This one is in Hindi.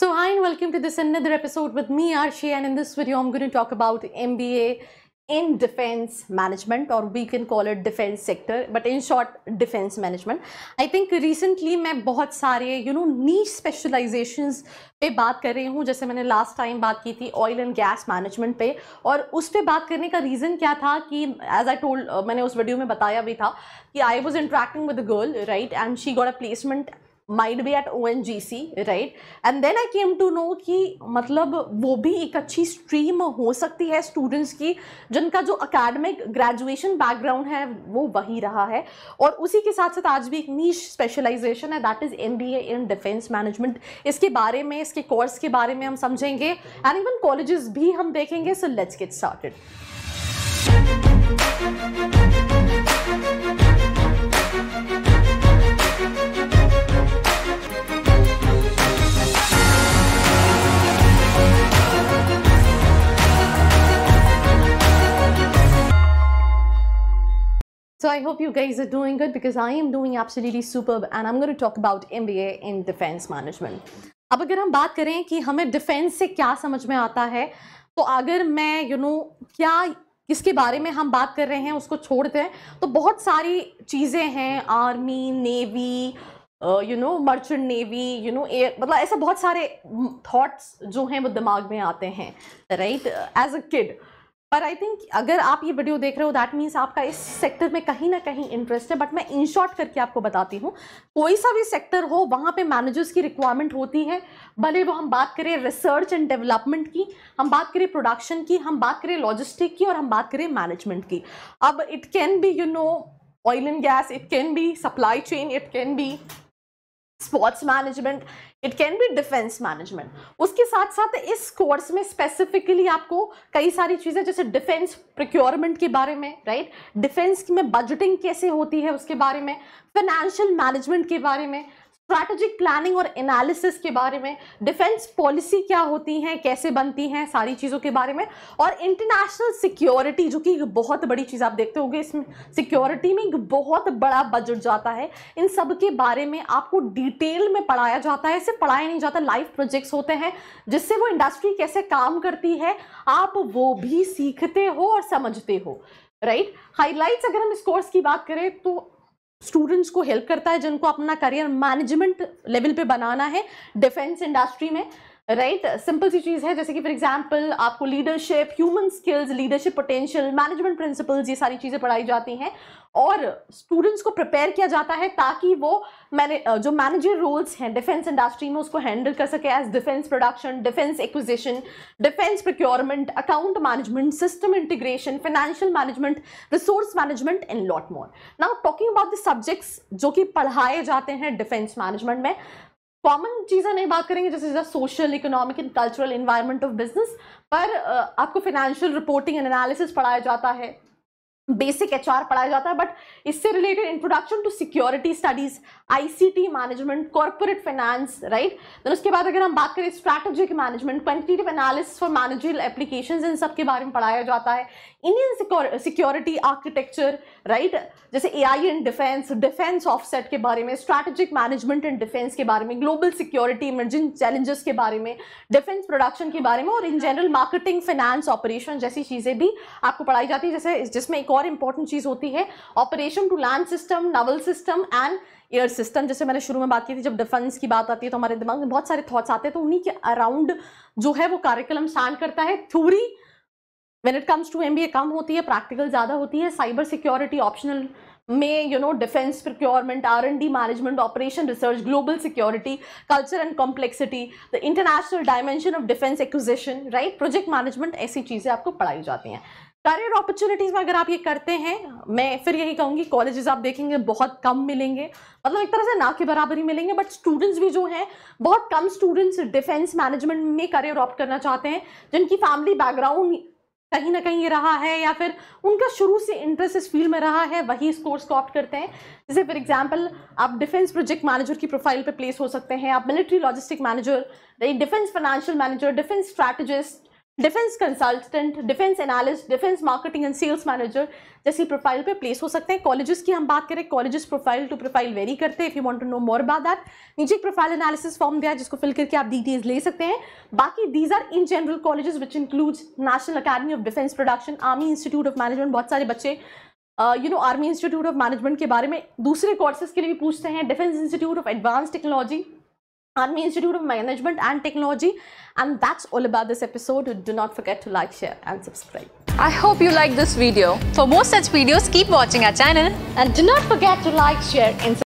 So hi and welcome to this another episode with me Arshi and in this video I'm going to talk about MBA in defense management or we can call it defense sector but in short defense management i think recently मैं बहुत सारे you know niche specializations पे बात कर रही हूँ जैसे मैंने last time बात की थी oil and gas management पे और उस पे बात करने का reason क्या था कि as I told uh, मैंने उस वीडियो में बताया भी था कि I was interacting with a girl right and she got a placement mind be at O N G C right and then I came to know कि मतलब वो भी एक अच्छी स्ट्रीम हो सकती है स्टूडेंट्स की जिनका जो अकेडमिक ग्रेजुएशन बैकग्राउंड है वो वही रहा है और उसी के साथ साथ आज भी एक नीच स्पेशलाइजेशन है that is M B A in defence management इसके बारे में इसके कोर्स के बारे में हम समझेंगे एंड इवन कॉलेजेस भी हम देखेंगे so let's get started Thank you. So I hope you guys are doing good because I am doing absolutely superb and I'm going to talk about MBA in Defense Management. अब अगर हम बात करें कि हमें डिफेंस से क्या समझ में आता है तो अगर मैं यू you नो know, क्या किसके बारे में हम बात कर रहे हैं उसको छोड़ते हैं तो बहुत सारी चीज़ें हैं army navy you know merchant navy you know air मतलब ऐसे बहुत सारे थाट्स जो हैं वो दिमाग में आते हैं राइट एज अ किड पर आई थिंक अगर आप ये वीडियो देख रहे हो दैट मीन्स आपका इस सेक्टर में कहीं ना कहीं इंटरेस्ट है बट मैं इन शॉर्ट करके आपको बताती हूँ कोई सा भी सेक्टर हो वहाँ पे मैनेजर्स की रिक्वायरमेंट होती है भले वो हम बात करें रिसर्च एंड डेवलपमेंट की हम बात करें प्रोडक्शन की हम बात करें लॉजिस्टिक की और हम बात करें मैनेजमेंट की अब it can be you know oil and gas it can be supply chain it can be sports management it can be defence management उसके साथ साथ इस कोर्स में स्पेसिफिकली आपको कई सारी चीज़ें जैसे डिफेंस प्रिक्योरमेंट के बारे में राइट right? डिफेंस में बजटिंग कैसे होती है उसके बारे में फाइनेंशियल मैनेजमेंट के बारे में स्ट्रैटेजिक प्लानिंग और एनालिसिस के बारे में डिफेंस पॉलिसी क्या होती हैं कैसे बनती हैं सारी चीज़ों के बारे में और इंटरनेशनल सिक्योरिटी जो कि बहुत बड़ी चीज़ आप देखते होंगे इसमें सिक्योरिटी में एक बहुत बड़ा बजट जाता है इन सब के बारे में आपको डिटेल में पढ़ाया जाता है इसे पढ़ाया नहीं जाता लाइव प्रोजेक्ट्स होते हैं जिससे वो इंडस्ट्री कैसे काम करती है आप वो भी सीखते हो और समझते हो राइट right? हाइलाइट्स अगर हम इस कोर्स की बात करें तो स्टूडेंट्स को हेल्प करता है जिनको अपना करियर मैनेजमेंट लेवल पे बनाना है डिफेंस इंडस्ट्री में राइट सिंपल सी चीज़ है जैसे कि फॉर एग्जाम्पल आपको leadership human skills leadership potential management principles ये सारी चीज़ें पढ़ाई जाती हैं और स्टूडेंट्स को प्रिपेयर किया जाता है ताकि वो मैंने जो मैनेजर रोल्स हैं डिफेंस इंडस्ट्री में उसको हैंडल कर सके as defence production defence acquisition defence procurement account management system integration financial management resource management in lot more now talking about the subjects जो कि पढ़ाए जाते हैं डिफेंस मैनेजमेंट में कॉमन चीज़ें नहीं बात करेंगे जैसे जैसे social economic and cultural environment of business पर आपको फाइनेंशियल रिपोर्टिंग एंड एनालिसिस पढ़ाया जाता है बेसिक एच पढ़ाया जाता है बट इससे related introduction to security studies ICT management corporate finance right then उसके बाद अगर हम बात करें strategic management quantitative analysis for managerial application इन सब के बारे में पढ़ाया जाता है इंडियन सिक्योरिटी आर्किटेक्चर राइट जैसे A I and defence defence offset के बारे में स्ट्रैटेजिक मैनेजमेंट एंड डिफेंस के बारे में ग्लोबल सिक्योरिटी इमरजिंग चैलेंजेस के बारे में डिफेंस प्रोडक्शन के बारे में और in general marketing finance operation जैसी चीज़ें भी आपको पढ़ाई जाती है जैसे जिसमें एक और और इंपॉर्टेंट चीज़ होती है operation to land system naval system and air system जैसे मैंने शुरू में बात की थी जब डिफेंस की बात आती है तो हमारे दिमाग में बहुत सारे थॉट्स आते हैं तो उन्हीं के अराउंड जो है वो कार्यक्रम स्टैंड करता है theory when it comes to M कम होती है प्रैक्टिकल ज़्यादा होती है साइबर सिक्योरिटी ऑप्शनल में you know defence procurement R and D management operation research global security culture and complexity the international dimension of defence acquisition right project management ऐसी चीज़ें आपको पढ़ाई जाती हैं करियर अपॉर्चुनिटीज़ में अगर आप ये करते हैं मैं फिर यही कहूँगी कॉलेजेस आप देखेंगे बहुत कम मिलेंगे मतलब एक तरह से ना के बराबर ही मिलेंगे बट स्टूडेंट्स भी जो हैं बहुत कम स्टूडेंट्स डिफेंस मैनेजमेंट में करियर ऑप्ट करना चाहते हैं जिनकी फैमिली बैकग्राउंड कहीं ना कहीं रहा है या फिर उनका शुरू से इंटरेस्ट इस फील्ड में रहा है वही इस कोर्स को ऑप्ट करते हैं जैसे फॉर एग्जांपल आप डिफेंस प्रोजेक्ट मैनेजर की प्रोफाइल पे प्लेस हो सकते हैं आप military logistic manager defence financial manager defence strategist defence consultant defence analyst defence marketing and sales manager जैसी प्रोफाइल पे प्लेस हो सकते हैं कॉलेजेस की हम बात करें colleges profile to profile vary करते हैं if you want to know more about that नीचे एक प्रोफाइल एनालिसिस फॉर्म दिया है जिसको फिल करके आप डिटेल्स ले सकते हैं बाकी these are in general colleges which includes national academy of defence production army institute of management बहुत सारे बच्चे you know army institute of management के बारे में दूसरे कोर्सेज के लिए भी पूछते हैं defence institute of advance technology Army Institute of Management and Technology. And that's all about this episode. Do not forget to like, share and subscribe. I hope you liked this video. For more such videos, keep watching our channel. And do not forget to like, share and subscribe.